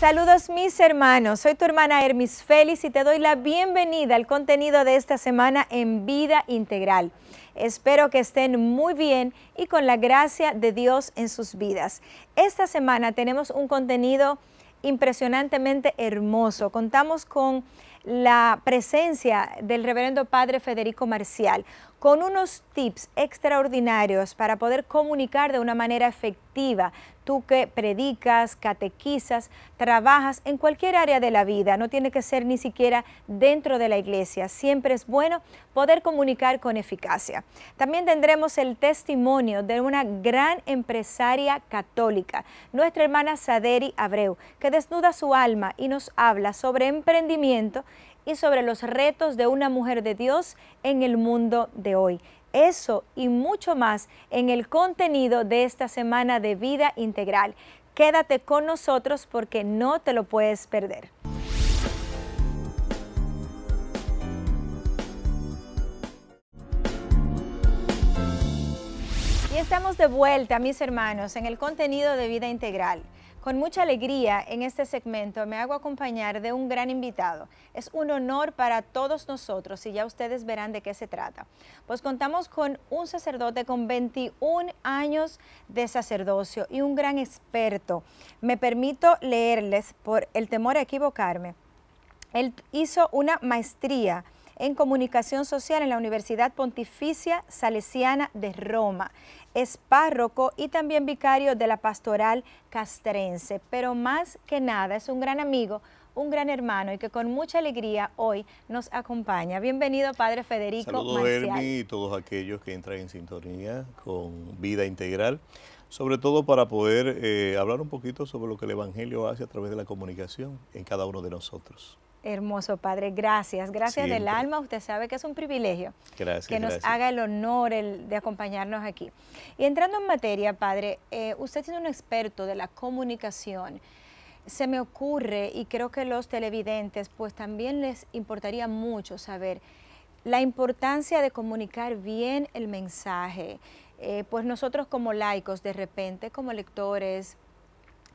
Saludos mis hermanos, soy tu hermana Hermis Félix y te doy la bienvenida al contenido de esta semana en Vida Integral. Espero que estén muy bien y con la gracia de Dios en sus vidas. Esta semana tenemos un contenido impresionantemente hermoso. Contamos con la presencia del reverendo padre Federico Marcial, con unos tips extraordinarios para poder comunicar de una manera efectiva tú que predicas, catequizas, trabajas en cualquier área de la vida, no tiene que ser ni siquiera dentro de la iglesia. Siempre es bueno poder comunicar con eficacia. También tendremos el testimonio de una gran empresaria católica, nuestra hermana Saderi Abreu, que desnuda su alma y nos habla sobre emprendimiento y sobre los retos de una mujer de Dios en el mundo de hoy. Eso y mucho más en el contenido de esta semana de vida integral. Quédate con nosotros porque no te lo puedes perder. Y estamos de vuelta, mis hermanos, en el contenido de vida integral. Con mucha alegría en este segmento me hago acompañar de un gran invitado. Es un honor para todos nosotros y ya ustedes verán de qué se trata. Pues contamos con un sacerdote con 21 años de sacerdocio y un gran experto. Me permito leerles por el temor a equivocarme. Él hizo una maestría en Comunicación Social en la Universidad Pontificia Salesiana de Roma. Es párroco y también vicario de la pastoral castrense, pero más que nada es un gran amigo un gran hermano y que con mucha alegría hoy nos acompaña. Bienvenido, Padre Federico Saludos, Hermi, y todos aquellos que entran en sintonía con Vida Integral, sobre todo para poder eh, hablar un poquito sobre lo que el Evangelio hace a través de la comunicación en cada uno de nosotros. Hermoso Padre, gracias, gracias del alma. Usted sabe que es un privilegio que nos haga el honor de acompañarnos aquí. Y entrando en materia, Padre, eh, usted siendo un experto de la comunicación. Se me ocurre, y creo que los televidentes, pues también les importaría mucho saber la importancia de comunicar bien el mensaje. Eh, pues nosotros como laicos, de repente, como lectores,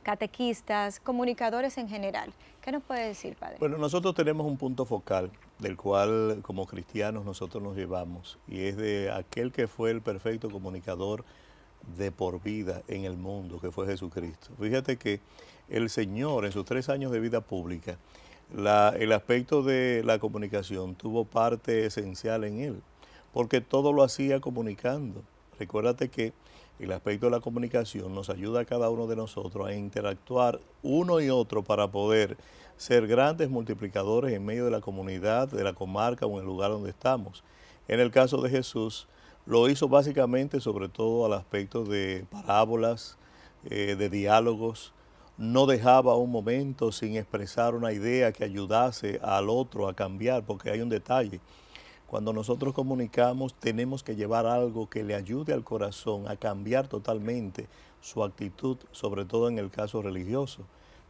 catequistas, comunicadores en general. ¿Qué nos puede decir, padre? Bueno, nosotros tenemos un punto focal del cual como cristianos nosotros nos llevamos y es de aquel que fue el perfecto comunicador de por vida en el mundo, que fue Jesucristo. Fíjate que el Señor en sus tres años de vida pública, el aspecto de la comunicación tuvo parte esencial en él, porque todo lo hacía comunicando. Recuérdate que el aspecto de la comunicación nos ayuda a cada uno de nosotros a interactuar uno y otro para poder ser grandes multiplicadores en medio de la comunidad, de la comarca o en el lugar donde estamos. En el caso de Jesús, lo hizo básicamente sobre todo al aspecto de parábolas, eh, de diálogos. No dejaba un momento sin expresar una idea que ayudase al otro a cambiar, porque hay un detalle cuando nosotros comunicamos tenemos que llevar algo que le ayude al corazón a cambiar totalmente su actitud, sobre todo en el caso religioso.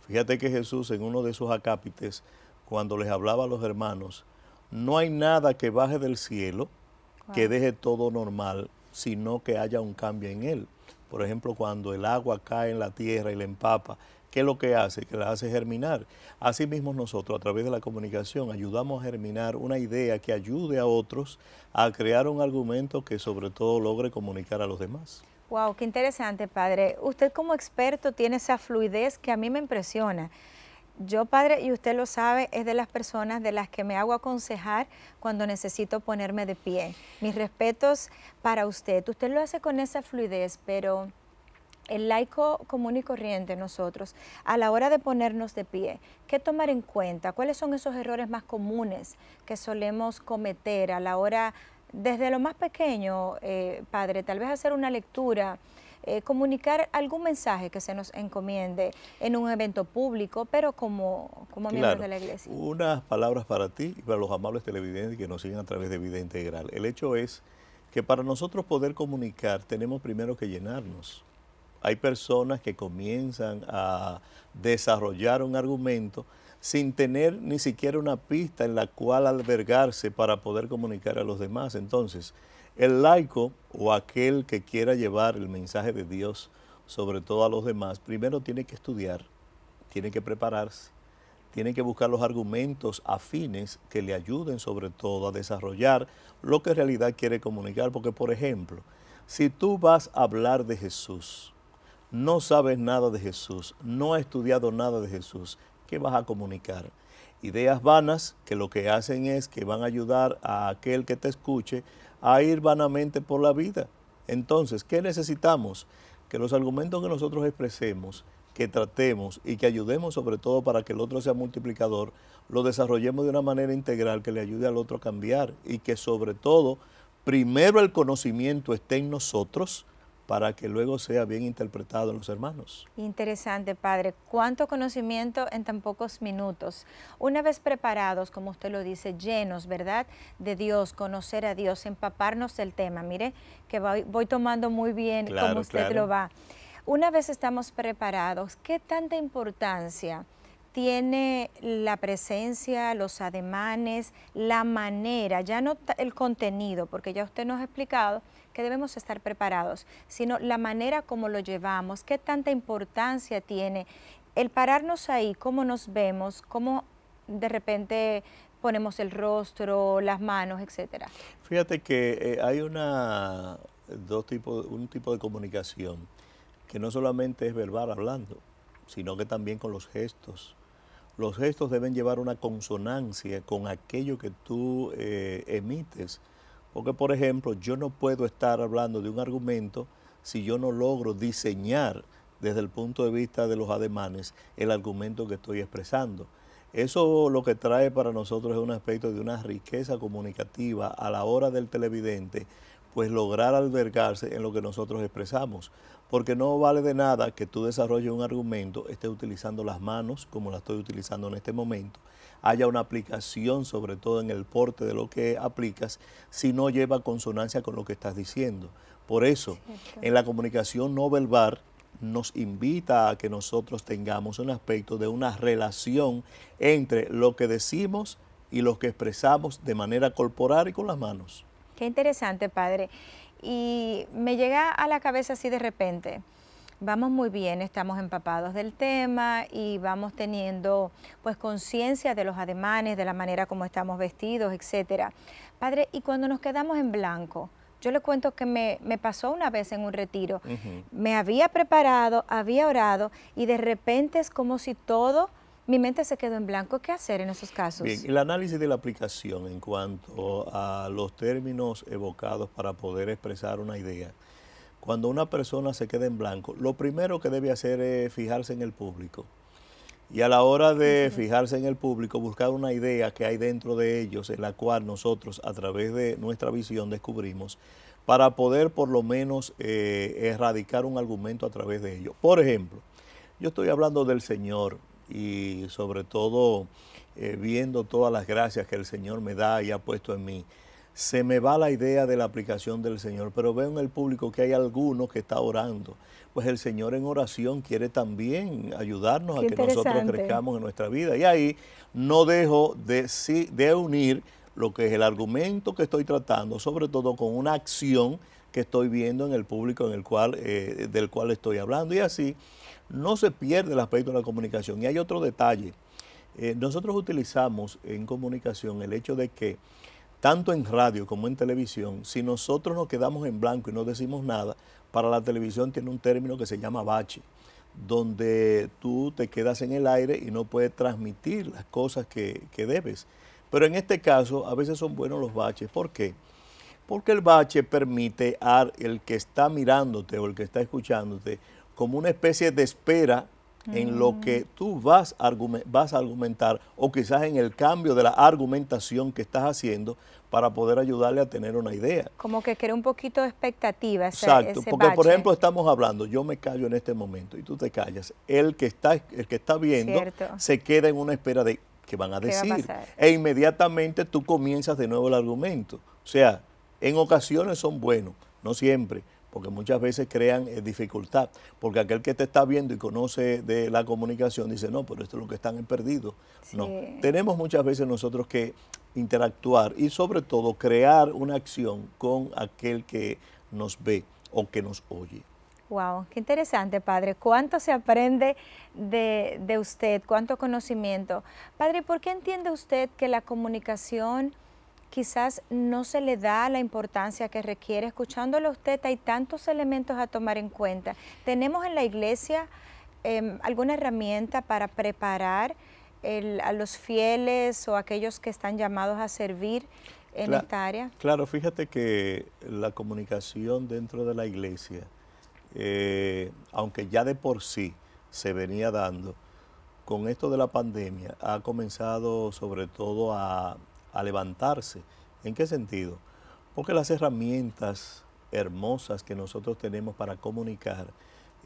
Fíjate que Jesús en uno de sus acápites, cuando les hablaba a los hermanos, no hay nada que baje del cielo que deje todo normal, sino que haya un cambio en él. Por ejemplo, cuando el agua cae en la tierra y la empapa, ¿Qué es lo que hace? Que la hace germinar. Asimismo nosotros, a través de la comunicación, ayudamos a germinar una idea que ayude a otros a crear un argumento que sobre todo logre comunicar a los demás. Wow, qué interesante, padre. Usted como experto tiene esa fluidez que a mí me impresiona. Yo, padre, y usted lo sabe, es de las personas de las que me hago aconsejar cuando necesito ponerme de pie. Mis respetos para usted. Usted lo hace con esa fluidez, pero el laico común y corriente nosotros, a la hora de ponernos de pie, ¿qué tomar en cuenta? ¿Cuáles son esos errores más comunes que solemos cometer a la hora, desde lo más pequeño, eh, padre, tal vez hacer una lectura? Eh, comunicar algún mensaje que se nos encomiende en un evento público, pero como, como miembros de la iglesia. Unas palabras para ti y para los amables televidentes que nos siguen a través de Vida Integral. El hecho es que para nosotros poder comunicar tenemos primero que llenarnos hay personas que comienzan a desarrollar un argumento sin tener ni siquiera una pista en la cual albergarse para poder comunicar a los demás. Entonces, el laico o aquel que quiera llevar el mensaje de Dios sobre todo a los demás, primero tiene que estudiar, tiene que prepararse, tiene que buscar los argumentos afines que le ayuden sobre todo a desarrollar lo que en realidad quiere comunicar. Porque, por ejemplo, si tú vas a hablar de Jesús, no sabes nada de Jesús, no has estudiado nada de Jesús, ¿qué vas a comunicar? Ideas vanas que lo que hacen es que van a ayudar a aquel que te escuche a ir vanamente por la vida. Entonces, ¿qué necesitamos? Que los argumentos que nosotros expresemos, que tratemos y que ayudemos sobre todo para que el otro sea multiplicador, lo desarrollemos de una manera integral que le ayude al otro a cambiar y que sobre todo, primero el conocimiento esté en nosotros, para que luego sea bien interpretado los hermanos. Interesante, Padre. ¿Cuánto conocimiento en tan pocos minutos? Una vez preparados, como usted lo dice, llenos, ¿verdad? De Dios, conocer a Dios, empaparnos del tema. Mire, que voy, tomando muy bien cómo usted lo va. Una vez estamos preparados, ¿qué tanta importancia tiene la presencia, los ademanes, la manera, ya no el contenido, porque ya usted nos ha explicado, que debemos estar preparados, sino la manera como lo llevamos, qué tanta importancia tiene el pararnos ahí, cómo nos vemos, cómo de repente ponemos el rostro, las manos, etcétera. Fíjate que eh, hay una dos tipos, un tipo de comunicación que no solamente es verbal hablando, sino que también con los gestos. Los gestos deben llevar una consonancia con aquello que tú eh, emites porque, por ejemplo, yo no puedo estar hablando de un argumento si yo no logro diseñar desde el punto de vista de los ademanes el argumento que estoy expresando. Eso lo que trae para nosotros es un aspecto de una riqueza comunicativa a la hora del televidente, pues lograr albergarse en lo que nosotros expresamos. Porque no vale de nada que tú desarrolles un argumento, estés utilizando las manos como la estoy utilizando en este momento, haya una aplicación, sobre todo en el porte de lo que aplicas, si no lleva consonancia con lo que estás diciendo. Por eso, en la comunicación no Bar nos invita a que nosotros tengamos un aspecto de una relación entre lo que decimos y lo que expresamos de manera corporal y con las manos. Qué interesante, padre. Y me llega a la cabeza así de repente, vamos muy bien, estamos empapados del tema y vamos teniendo pues conciencia de los ademanes, de la manera como estamos vestidos, etcétera. Padre, y cuando nos quedamos en blanco, yo le cuento que me, pasó una vez en un retiro. Me había preparado, había orado y de repente es como si todo, mi mente se quedó en blanco. ¿Qué hacer en esos casos? Bien, el análisis de la aplicación en cuanto a los términos evocados para poder expresar una idea cuando una persona se queda en blanco, lo primero que debe hacer es fijarse en el público. Y a la hora de fijarse en el público, buscar una idea que hay dentro de ellos, en la cual nosotros a través de nuestra visión descubrimos, para poder por lo menos eh, erradicar un argumento a través de ellos. Por ejemplo, yo estoy hablando del Señor y sobre todo eh, viendo todas las gracias que el Señor me da y ha puesto en mí se me va la idea de la aplicación del Señor, pero veo en el público que hay algunos que está orando. Pues el Señor en oración quiere también ayudarnos a que nosotros crezcamos en nuestra vida. Y ahí no dejo de, de unir lo que es el argumento que estoy tratando, sobre todo con una acción que estoy viendo en el público en el cual, eh, del cual estoy hablando. Y así no se pierde el aspecto de la comunicación. Y hay otro detalle. Eh, nosotros utilizamos en comunicación el hecho de que tanto en radio como en televisión, si nosotros nos quedamos en blanco y no decimos nada, para la televisión tiene un término que se llama bache, donde tú te quedas en el aire y no puedes transmitir las cosas que, debes. Pero en este caso, a veces son buenos los baches. ¿Por qué? Porque el bache permite al que está mirándote o el que está escuchándote como una especie de espera en lo mm. que tú vas a, argumentar o quizás en el cambio de la argumentación que estás haciendo para poder ayudarle a tener una idea. Como que crea un poquito de expectativa. Ese, Exacto, porque por ejemplo estamos hablando, yo me callo en este momento y tú te callas. El que está, el que está viendo se queda en una espera de qué van a decir. e inmediatamente tú comienzas de nuevo el argumento. O sea, en ocasiones son buenos, no siempre porque muchas veces crean eh, dificultad, porque aquel que te está viendo y conoce de la comunicación dice, no, pero esto es lo que están en perdido. No, tenemos muchas veces nosotros que interactuar y sobre todo crear una acción con aquel que nos ve o que nos oye. Wow, qué interesante, padre. ¿Cuánto se aprende de, de usted? ¿Cuánto conocimiento? Padre, ¿por qué entiende usted que la comunicación quizás no se le da la importancia que requiere. Escuchándolo a usted, hay tantos elementos a tomar en cuenta. Tenemos en la iglesia em, alguna herramienta para preparar a los fieles o aquellos que están llamados a servir en esta área? Claro, fíjate que la comunicación dentro de la iglesia, eh, aunque ya de por sí se venía dando, con esto de la pandemia ha comenzado sobre todo a a levantarse. ¿En qué sentido? Porque las herramientas hermosas que nosotros tenemos para comunicar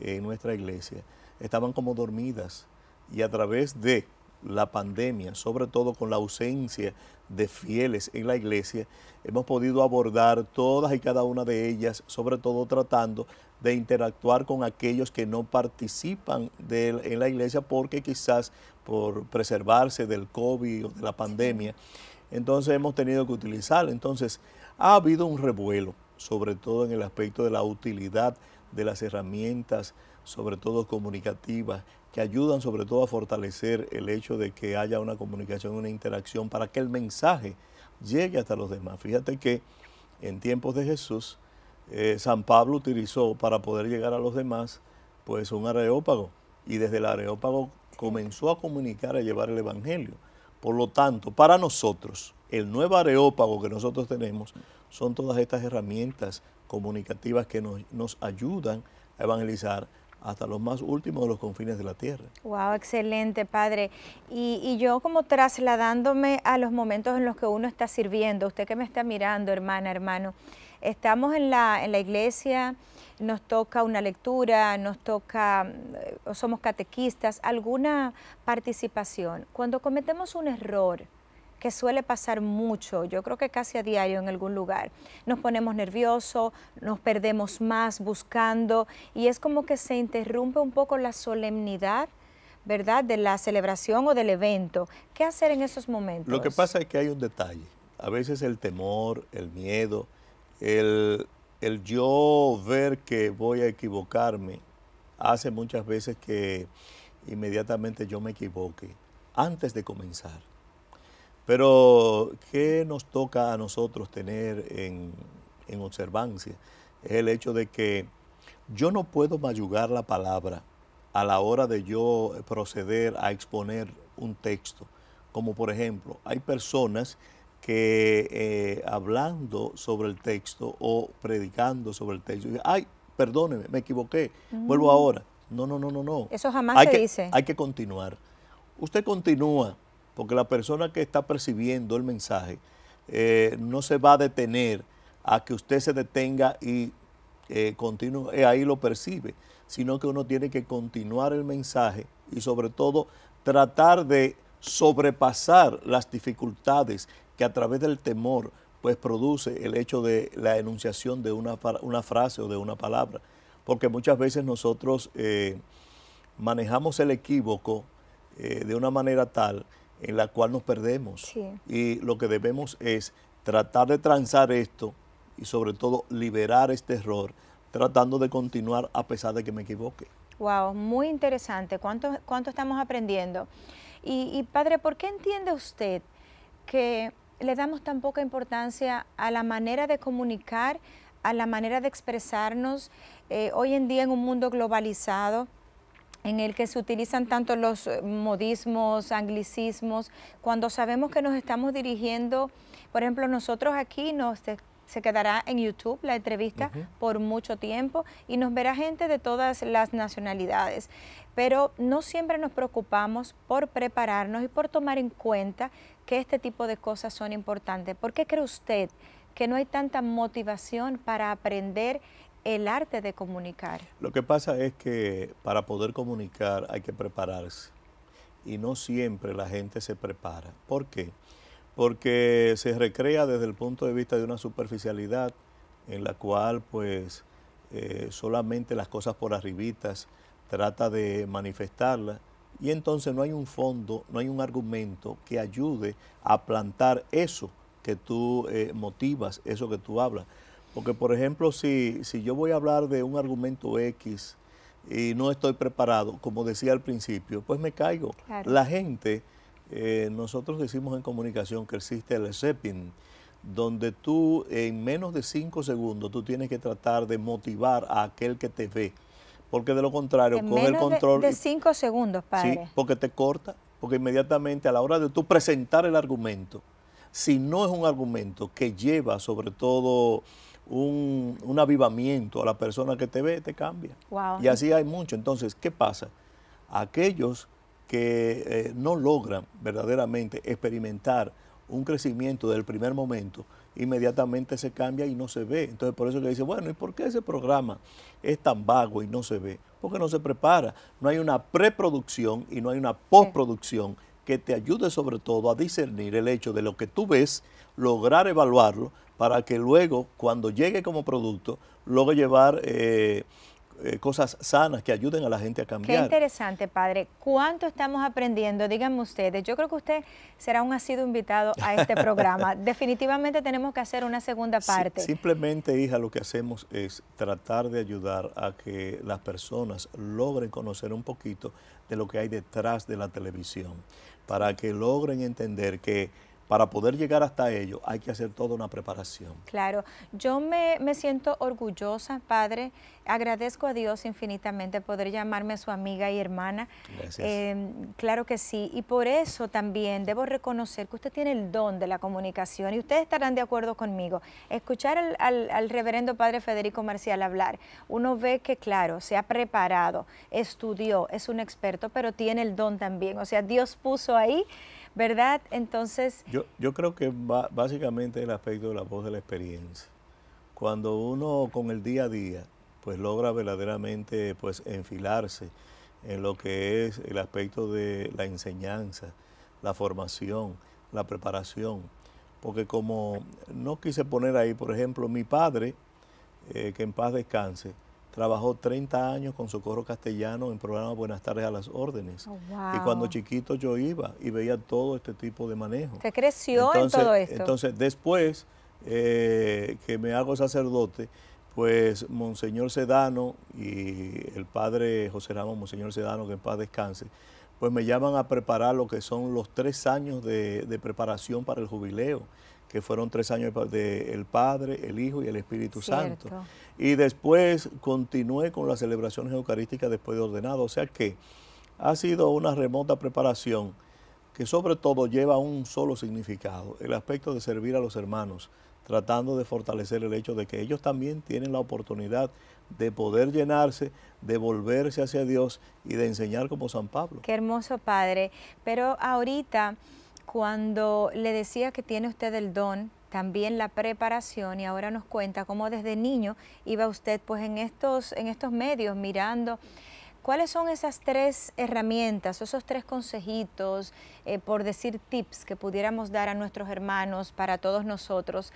en nuestra iglesia estaban como dormidas y a través de la pandemia, sobre todo con la ausencia de fieles en la iglesia, hemos podido abordar todas y cada una de ellas, sobre todo tratando de interactuar con aquellos que no participan en la iglesia porque quizás por preservarse del COVID o de la pandemia, entonces hemos tenido que utilizarlo. Entonces ha habido un revuelo, sobre todo en el aspecto de la utilidad de las herramientas, sobre todo comunicativas, que ayudan sobre todo a fortalecer el hecho de que haya una comunicación, una interacción para que el mensaje llegue hasta los demás. Fíjate que en tiempos de Jesús, eh, San Pablo utilizó para poder llegar a los demás, pues un areópago. Y desde el areópago comenzó a comunicar, a llevar el Evangelio. Por lo tanto, para nosotros, el nuevo areópago que nosotros tenemos son todas estas herramientas comunicativas que nos, ayudan a evangelizar hasta los más últimos de los confines de la tierra. Wow, excelente, padre. Y, y, yo como trasladándome a los momentos en los que uno está sirviendo, usted que me está mirando, hermana, hermano, estamos en la, en la iglesia, nos toca una lectura, nos toca, mm, somos catequistas, alguna participación. Cuando cometemos un error, que suele pasar mucho, yo creo que casi a diario en algún lugar. Nos ponemos nerviosos, nos perdemos más buscando y es como que se interrumpe un poco la solemnidad, ¿verdad?, de la celebración o del evento. ¿Qué hacer en esos momentos? Lo que pasa es que hay un detalle. A veces el temor, el miedo, el el yo ver que voy a equivocarme hace muchas veces que inmediatamente yo me equivoque antes de comenzar. Pero, ¿qué nos toca a nosotros tener en, en observancia? Es el hecho de que yo no puedo mayugar la palabra a la hora de yo proceder a exponer un texto. Como por ejemplo, hay personas que eh, hablando sobre el texto o predicando sobre el texto, ay, perdóneme, me equivoqué, vuelvo mm. ahora. No, no, no, no, no. Eso jamás se dice. Hay que continuar. Usted continúa, porque la persona que está percibiendo el mensaje eh, no se va a detener a que usted se detenga y eh, continúe, ahí lo percibe, sino que uno tiene que continuar el mensaje y sobre todo tratar de sobrepasar las dificultades que a través del temor pues produce el hecho de la enunciación de una, una frase o de una palabra. Porque muchas veces nosotros eh, manejamos el equívoco eh, de una manera tal en la cual nos perdemos. Y lo que debemos es tratar de transar esto y sobre todo liberar este error, tratando de continuar a pesar de que me equivoque. Wow, muy interesante. ¿Cuánto, cuánto estamos aprendiendo? y padre, ¿por qué entiende usted que le damos tan poca importancia a la manera de comunicar, a la manera de expresarnos. Eh, hoy en día en un mundo globalizado, en el que se utilizan tanto los eh, modismos, anglicismos, cuando sabemos que nos estamos dirigiendo, por ejemplo, nosotros aquí nos se quedará en YouTube la entrevista por mucho tiempo y nos verá gente de todas las nacionalidades. Pero no siempre nos preocupamos por prepararnos y por tomar en cuenta que este tipo de cosas son importantes. ¿Por qué cree usted que no hay tanta motivación para aprender el arte de comunicar? Lo que pasa es que para poder comunicar hay que prepararse y no siempre la gente se prepara. ¿Por qué? Porque se recrea desde el punto de vista de una superficialidad en la cual pues eh, solamente las cosas por arribitas trata de manifestarlas y entonces no hay un fondo, no hay un argumento que ayude a plantar eso que tú eh, motivas, eso que tú hablas. Porque, por ejemplo, si, yo voy a hablar de un argumento X y no estoy preparado, como decía al principio, pues me caigo. La gente, eh, nosotros decimos en comunicación que existe el SEPIN, donde tú en menos de cinco segundos tú tienes que tratar de motivar a aquel que te ve porque de lo contrario, con el control. De, cinco segundos, padre. Sí, porque te corta, porque inmediatamente a la hora de tú presentar el argumento, si no es un argumento que lleva sobre todo un, avivamiento a la persona que te ve, te cambia. Y así hay mucho. Entonces, ¿qué pasa? Aquellos que eh, no logran verdaderamente experimentar un crecimiento del primer momento, inmediatamente se cambia y no se ve. Entonces por eso que dice, bueno, ¿y por qué ese programa es tan vago y no se ve? Porque no se prepara, no hay una preproducción y no hay una postproducción que te ayude sobre todo a discernir el hecho de lo que tú ves, lograr evaluarlo para que luego cuando llegue como producto, luego llevar... Eh, eh, cosas sanas que ayuden a la gente a cambiar. Qué interesante, padre. ¿Cuánto estamos aprendiendo? Díganme ustedes. Yo creo que usted será un asiduo invitado a este programa. Definitivamente tenemos que hacer una segunda parte. simplemente, hija, lo que hacemos es tratar de ayudar a que las personas logren conocer un poquito de lo que hay detrás de la televisión, para que logren entender que para poder llegar hasta ello hay que hacer toda una preparación. Claro, yo me, siento orgullosa, Padre. Agradezco a Dios infinitamente poder llamarme su amiga y hermana. Gracias. Eh, claro que sí. Y por eso también debo reconocer que usted tiene el don de la comunicación y ustedes estarán de acuerdo conmigo. Escuchar al, al, al reverendo Padre Federico Marcial hablar, uno ve que, claro, se ha preparado, estudió, es un experto, pero tiene el don también. O sea, Dios puso ahí ¿verdad? Entonces... Yo, yo creo que va, básicamente el aspecto de la voz de la experiencia. Cuando uno con el día a día, pues logra verdaderamente pues enfilarse en lo que es el aspecto de la enseñanza, la formación, la preparación. Porque como no quise poner ahí, por ejemplo, mi padre, eh, que en paz descanse, Trabajó 30 años con Socorro Castellano en programa Buenas tardes a las órdenes. Oh, y cuando chiquito yo iba y veía todo este tipo de manejo. Se creció en todo esto. Entonces, después eh, que me hago sacerdote, pues Monseñor Sedano y el padre José Ramón, Monseñor Sedano, que en paz descanse, pues me llaman a preparar lo que son los tres años de preparación para el jubileo que fueron tres años del de, Padre, el Hijo y el Espíritu Santo. Y después continué con las celebraciones eucarísticas después de ordenado. O sea que ha sido una remota preparación que sobre todo lleva un solo significado, el aspecto de servir a los hermanos, tratando de fortalecer el hecho de que ellos también tienen la oportunidad de poder llenarse, de volverse hacia Dios y de enseñar como San Pablo. Qué hermoso Padre, pero ahorita cuando le decía que tiene usted el don, también la preparación y ahora nos cuenta cómo desde niño iba usted pues en estos, en estos medios mirando. ¿Cuáles son esas tres herramientas, esos tres consejitos, eh, por decir tips que pudiéramos dar a nuestros hermanos, para todos nosotros,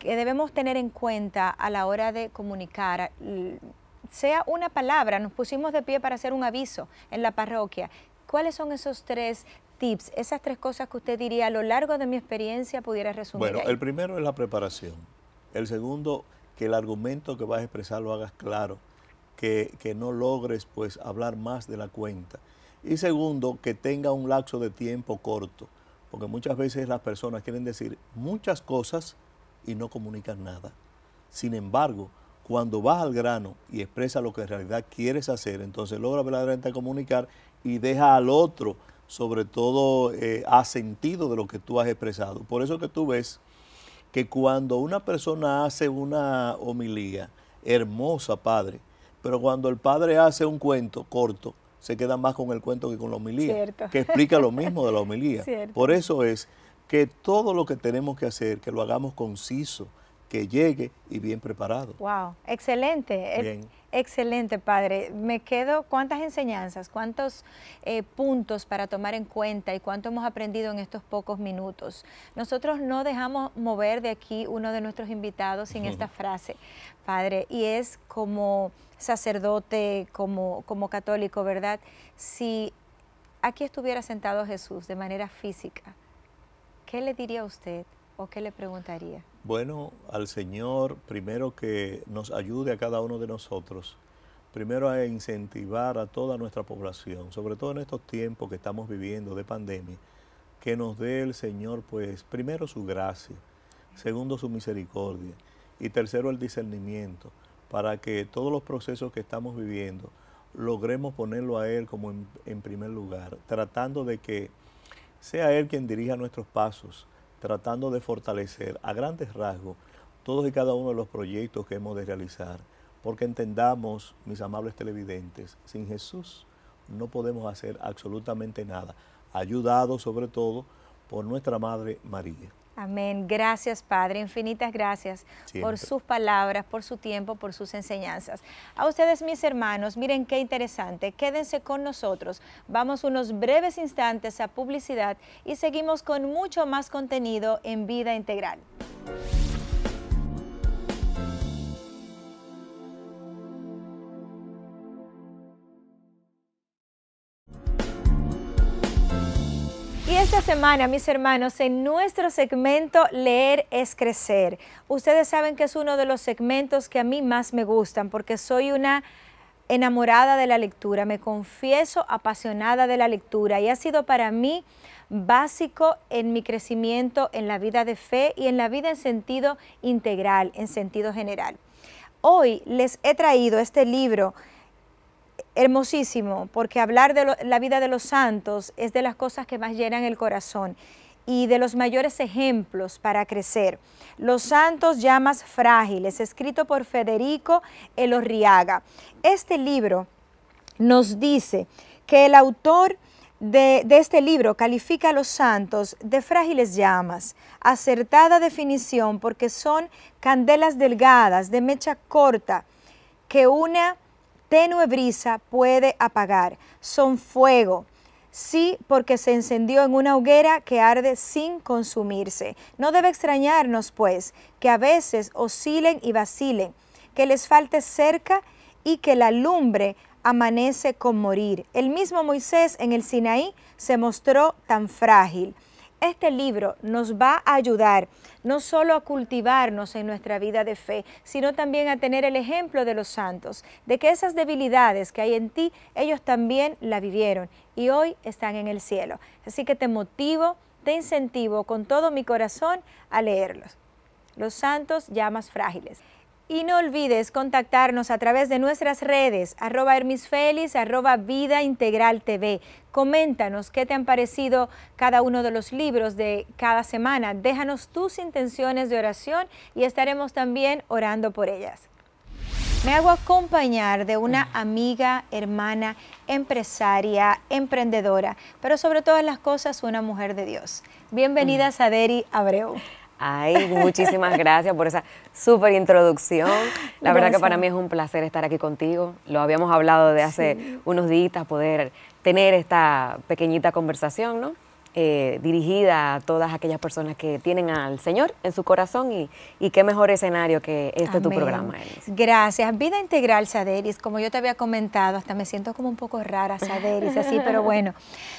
que debemos tener en cuenta a la hora de comunicar? Sea una palabra, nos pusimos de pie para hacer un aviso en la parroquia. ¿Cuáles son esos tres esas tres cosas que usted diría a lo largo de mi experiencia pudiera resumir. Bueno, el primero es la preparación. El segundo, que el argumento que vas a expresar lo hagas claro, que, no logres pues hablar más de la cuenta. Y segundo, que tenga un lapso de tiempo corto, porque muchas veces las personas quieren decir muchas cosas y no comunican nada. Sin embargo, cuando vas al grano y expresas lo que en realidad quieres hacer, entonces logra verdaderamente comunicar y deja al otro sobre todo eh, ha sentido de lo que tú has expresado. Por eso que tú ves que cuando una persona hace una homilía, hermosa, padre, pero cuando el padre hace un cuento corto, se queda más con el cuento que con la homilía, que explica lo mismo de la homilía. Por eso es que todo lo que tenemos que hacer, que lo hagamos conciso, que llegue y bien preparado. Wow, excelente. Eh, excelente, padre. Me quedo cuántas enseñanzas, cuántos eh, puntos para tomar en cuenta y cuánto hemos aprendido en estos pocos minutos. Nosotros no dejamos mover de aquí uno de nuestros invitados sin esta frase, padre, y es como sacerdote, como, como católico, ¿verdad? Si aquí estuviera sentado Jesús de manera física, ¿qué le diría a usted o qué le preguntaría? Bueno, al Señor primero que nos ayude a cada uno de nosotros, primero a incentivar a toda nuestra población, sobre todo en estos tiempos que estamos viviendo de pandemia, que nos dé el Señor pues primero su gracia, segundo su misericordia y tercero el discernimiento para que todos los procesos que estamos viviendo logremos ponerlo a Él como en, primer lugar, tratando de que sea Él quien dirija nuestros pasos tratando de fortalecer a grandes rasgos todos y cada uno de los proyectos que hemos de realizar, porque entendamos, mis amables televidentes, sin Jesús no podemos hacer absolutamente nada, ayudado sobre todo por nuestra Madre María. Amén. Gracias, Padre. Infinitas gracias por sus palabras, por su tiempo, por sus enseñanzas. A ustedes, mis hermanos, miren qué interesante. Quédense con nosotros. Vamos unos breves instantes a publicidad y seguimos con mucho más contenido en Vida Integral. semana, mis hermanos, en nuestro segmento Leer es Crecer. Ustedes saben que es uno de los segmentos que a mí más me gustan porque soy una enamorada de la lectura, me confieso apasionada de la lectura y ha sido para mí básico en mi crecimiento en la vida de fe y en la vida en sentido integral, en sentido general. Hoy les he traído este libro hermosísimo, porque hablar de la vida de los santos es de las cosas que más llenan el corazón y de los mayores ejemplos para crecer. Los santos llamas frágiles, escrito por Federico Elorriaga. Este libro nos dice que el autor de, de, este libro califica a los santos de frágiles llamas, acertada definición porque son candelas delgadas de mecha corta que una tenue brisa puede apagar. Son fuego. Sí, porque se encendió en una hoguera que arde sin consumirse. No debe extrañarnos, pues, que a veces oscilen y vacilen, que les falte cerca y que la lumbre amanece con morir. El mismo Moisés en el Sinaí se mostró tan frágil este libro nos va a ayudar no solo a cultivarnos en nuestra vida de fe, sino también a tener el ejemplo de los santos, de que esas debilidades que hay en ti, ellos también la vivieron y hoy están en el cielo. Así que te motivo, te incentivo con todo mi corazón a leerlos. Los santos llamas frágiles. Y no olvides contactarnos a través de nuestras redes, arroba hermisfelis, arroba vida integral TV. Coméntanos qué te han parecido cada uno de los libros de cada semana. Déjanos tus intenciones de oración y estaremos también orando por ellas. Me hago acompañar de una amiga, hermana, empresaria, emprendedora, pero sobre todas las cosas una mujer de Dios. Bienvenida, Saderi Abreu. Ay, muchísimas gracias por esa súper introducción. La verdad que para mí es un placer estar aquí contigo. Lo habíamos hablado de hace unos días, poder tener esta pequeñita conversación, ¿no? Eh, dirigida a todas aquellas personas que tienen al Señor en su corazón y, qué mejor escenario que este tu programa. Elis. Gracias. Vida integral, Saderis, como yo te había comentado, hasta me siento como un poco rara, Saderis, así, pero bueno,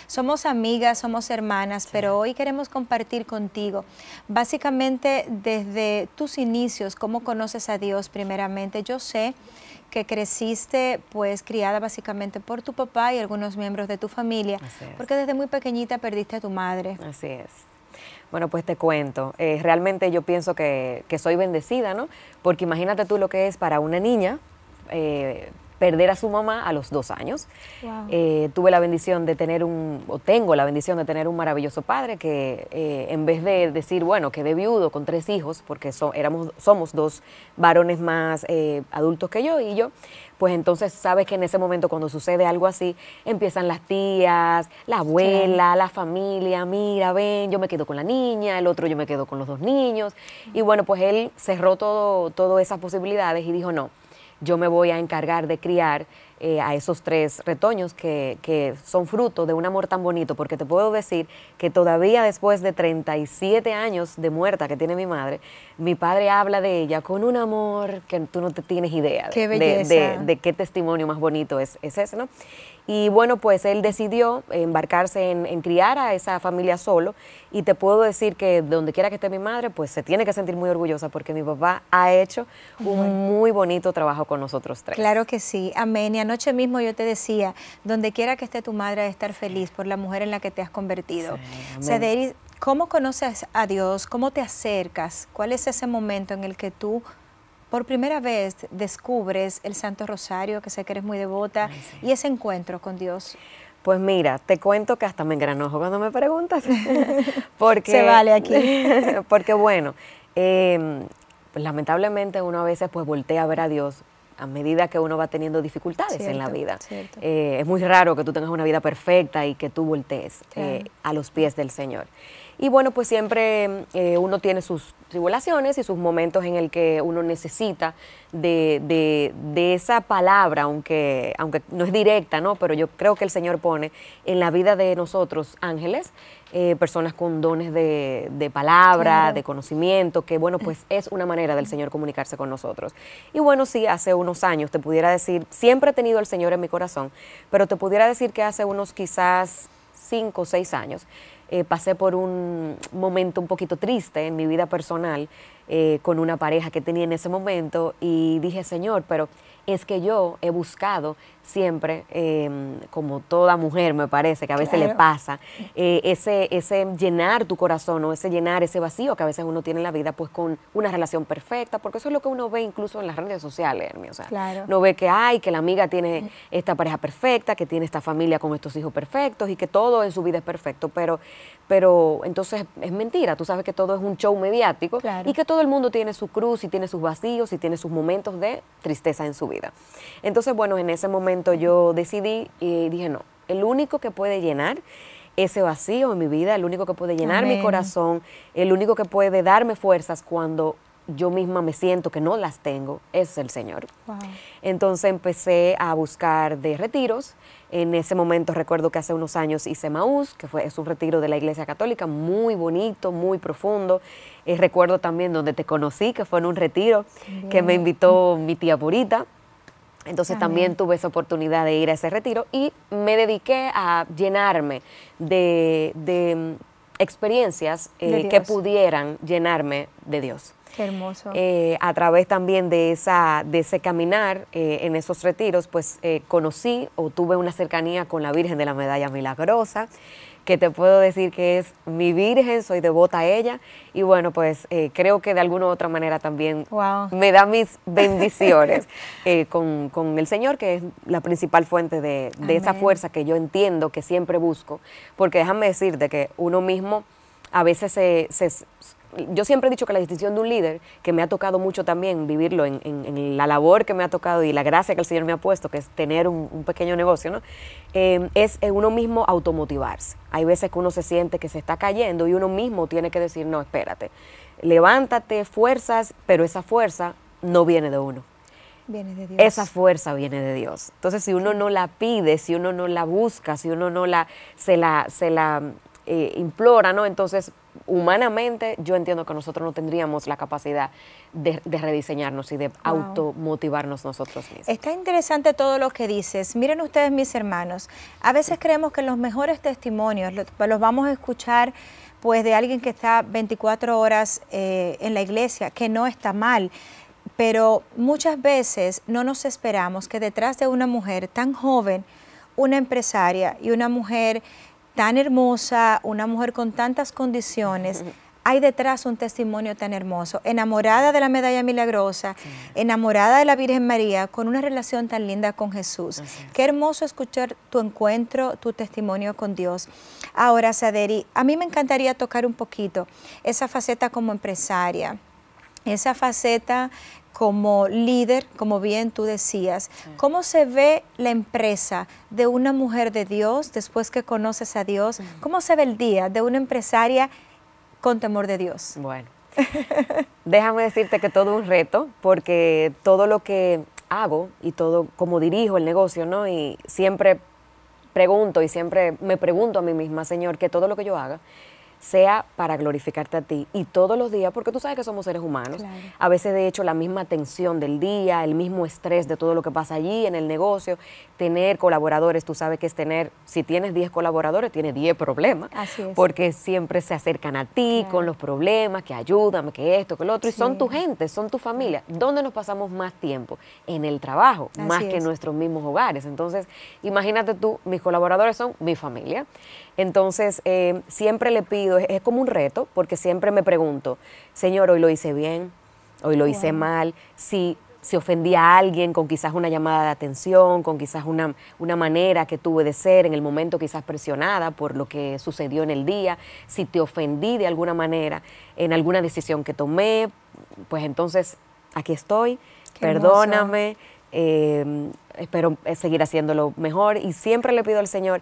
somos amigas, somos hermanas, pero hoy queremos compartir contigo, básicamente desde tus inicios, cómo conoces a Dios primeramente. Yo sé que creciste pues criada básicamente por tu papá y algunos miembros de tu familia, porque desde muy pequeñita perdiste a tu madre. Así es. Bueno, pues te cuento. Eh, realmente yo pienso que, que, soy bendecida, ¿no? Porque imagínate tú lo que es para una niña eh, perder a su mamá a los dos años. Eh, tuve la bendición de tener un, o tengo la bendición de tener un maravilloso padre que eh, en vez de decir, bueno, quedé viudo con tres hijos, porque somos dos varones más eh, adultos que yo y yo, pues entonces sabes que en ese momento cuando sucede algo así, empiezan las tías, la abuela, la familia, mira, ven, yo me quedo con la niña, el otro yo me quedo con los dos niños. Y bueno, pues él cerró todo, todas esas posibilidades y dijo, no yo me voy a encargar de criar eh, a esos tres retoños que, son fruto de un amor tan bonito, porque te puedo decir que todavía después de 37 años de muerta que tiene mi madre, mi padre habla de ella con un amor que tú no te tienes idea de, qué de, qué testimonio más bonito es, es ese, ¿no? Y bueno, pues él decidió embarcarse en, criar a esa familia solo y te puedo decir que donde quiera que esté mi madre, pues se tiene que sentir muy orgullosa porque mi papá ha hecho un muy bonito trabajo con nosotros tres. Claro que sí, amén. Y anoche mismo yo te decía, donde quiera que esté tu madre, de estar feliz por la mujer en la que te has convertido. Sí, ¿cómo conoces a Dios? ¿Cómo te acercas? ¿Cuál es ese momento en el que tú por primera vez descubres el Santo Rosario, que sé que eres muy devota, y ese encuentro con Dios? Pues mira, te cuento que hasta me engranojo cuando me preguntas. porque, Se vale aquí. porque bueno, em, lamentablemente uno a veces pues voltea a ver a Dios a medida que uno va teniendo dificultades en la vida. Eh, es muy raro que tú tengas una vida perfecta y que tú voltees eh, a los pies del Señor. Y bueno, pues siempre eh, uno tiene sus tribulaciones y sus momentos en el que uno necesita de, esa palabra, aunque, aunque no es directa, ¿no? Pero yo creo que el Señor pone en la vida de nosotros ángeles, eh, personas con dones de, palabra, de conocimiento, que bueno, pues es una manera del Señor comunicarse con nosotros. Y bueno, sí, hace unos años te pudiera decir, siempre he tenido al Señor en mi corazón, pero te pudiera decir que hace unos quizás cinco o seis años, eh, pasé por un momento un poquito triste en mi vida personal eh, con una pareja que tenía en ese momento y dije, Señor, pero es que yo he buscado siempre, em, como toda mujer me parece, que a veces le pasa, eh, ese, ese llenar tu corazón o ese llenar ese vacío que a veces uno tiene en la vida, pues con una relación perfecta, porque eso es lo que uno ve incluso en las redes sociales, Hermia. O sea, ve que hay, que la amiga tiene esta pareja perfecta, que tiene esta familia con estos hijos perfectos y que todo en su vida es perfecto, pero, pero entonces es mentira, tú sabes que todo es un show mediático y que todo el mundo tiene su cruz y tiene sus vacíos y tiene sus momentos de tristeza en su vida. Entonces, bueno, en ese momento yo decidí y dije, no, el único que puede llenar ese vacío en mi vida, el único que puede llenar mi corazón, el único que puede darme fuerzas cuando yo misma me siento que no las tengo, es el Señor. Entonces empecé a buscar de retiros. En ese momento recuerdo que hace unos años hice Maús, que fue, es un retiro de la Iglesia Católica, muy bonito, muy profundo. Eh, recuerdo también donde te conocí, que fue en un retiro que me invitó mi tía Purita. Entonces también. tuve esa oportunidad de ir a ese retiro y me dediqué a llenarme de, mm, experiencias eh, que pudieran llenarme de Dios. Qué hermoso. Eh, a través también de, esa, de ese caminar eh, en esos retiros, pues conocí o tuve una cercanía con la Virgen de la Medalla Milagrosa que te puedo decir que es mi virgen, soy devota a ella y bueno, pues eh, creo que de alguna u otra manera también me da mis bendiciones eh, con, el Señor, que es la principal fuente de, esa fuerza que yo entiendo que siempre busco, porque déjame decirte que uno mismo a veces se yo siempre he dicho que la distinción de un líder, que me ha tocado mucho también vivirlo en, en, la labor que me ha tocado y la gracia que el Señor me ha puesto, que es tener un, pequeño negocio, ¿no? Em, es uno mismo automotivarse. Hay veces que uno se siente que se está cayendo y uno mismo tiene que decir, no, espérate, levántate, fuerzas, pero esa fuerza no viene de uno. Viene de Dios. Esa fuerza viene de Dios. Entonces, si uno no la pide, si uno no la busca, si uno no la se la, se la eh, implora, ¿no? Entonces humanamente yo entiendo que nosotros no tendríamos la capacidad de, rediseñarnos y de automotivarnos nosotros mismos. Está interesante todo lo que dices. Miren ustedes, mis hermanos, a veces creemos que los mejores testimonios los, vamos a escuchar pues de alguien que está 24 horas eh, en la iglesia, que no está mal pero muchas veces no nos esperamos que detrás de una mujer tan joven, una empresaria y una mujer tan hermosa, una mujer con tantas condiciones, hay detrás un testimonio tan hermoso, enamorada de la medalla milagrosa, enamorada de la Virgen María, con una relación tan linda con Jesús. Qué hermoso escuchar tu encuentro, tu testimonio con Dios. Ahora, Saderi, a mí me encantaría tocar un poquito esa faceta como empresaria, esa faceta como líder, como bien tú decías, ¿cómo se ve la empresa de una mujer de Dios después que conoces a Dios? Mm. ¿Cómo se ve el día de una empresaria con temor de Dios? Bueno, déjame decirte que todo un reto, porque todo lo que hago y todo como dirijo el negocio, ¿no? Y siempre pregunto y siempre me pregunto a mí misma, Señor, que todo lo que yo haga sea para glorificarte a ti y todos los días, porque tú sabes que somos seres humanos. A veces, de hecho, la misma tensión del día, el mismo estrés de todo lo que pasa allí en el negocio, tener colaboradores, tú sabes que es tener, si tienes 10 colaboradores, tienes 10 problemas, porque siempre se acercan a ti con los problemas, que ayúdame, que esto, que lo otro, y son tu gente, son tu familia. ¿Dónde nos pasamos más tiempo? En el trabajo, más que en nuestros mismos hogares. Entonces, imagínate tú, mis colaboradores son mi familia. Entonces, eh, siempre le pido es, como un reto, porque siempre me pregunto, Señor, hoy lo hice bien, hoy lo hice mal, si, si ofendí a alguien con quizás una llamada de atención, con quizás una, una manera que tuve de ser en el momento quizás presionada por lo que sucedió en el día, si te ofendí de alguna manera en alguna decisión que tomé, pues entonces aquí estoy, perdóname. Em, espero eh, seguir haciéndolo mejor y siempre le pido al Señor,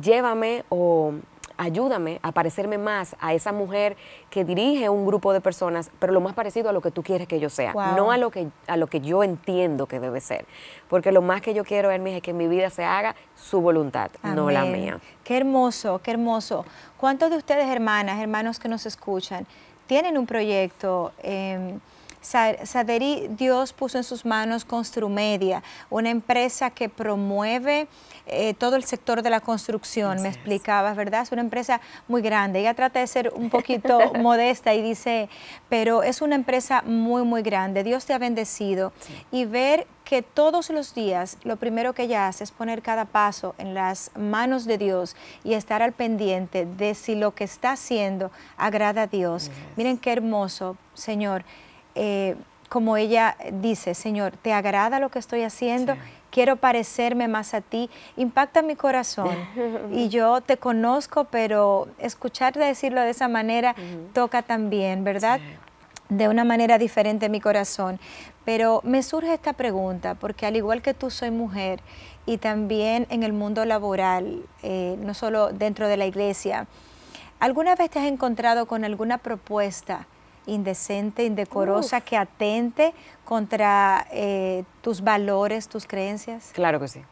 llévame o ayúdame a parecerme más a esa mujer que dirige un grupo de personas, pero lo más parecido a lo que tú quieres que yo sea, no a lo, que, a lo que yo entiendo que debe ser. Porque lo más que yo quiero, Hermes, es que mi vida se haga su voluntad, no la mía. Qué hermoso, qué hermoso. ¿Cuántos de ustedes, hermanas, hermanos que nos escuchan, tienen un proyecto? Em, Saderi Dios puso en sus manos Construmedia, una empresa que promueve eh, todo el sector de la construcción, me explicabas, ¿verdad? Es una empresa muy grande. Ella trata de ser un poquito modesta y dice, pero es una empresa muy, muy grande. Dios te ha bendecido. Y ver que todos los días lo primero que ella hace es poner cada paso en las manos de Dios y estar al pendiente de si lo que está haciendo agrada a Dios. Miren qué hermoso, Señor. Eh, como ella dice, Señor, ¿te agrada lo que estoy haciendo? Quiero parecerme más a ti. Impacta mi corazón. y yo te conozco, pero escucharte decirlo de esa manera toca también, ¿verdad? De una manera diferente mi corazón. Pero me surge esta pregunta, porque al igual que tú soy mujer y también en el mundo laboral, eh, no solo dentro de la iglesia, ¿alguna vez te has encontrado con alguna propuesta? indecente, indecorosa, que atente contra eh, tus valores, tus creencias? Claro que sí,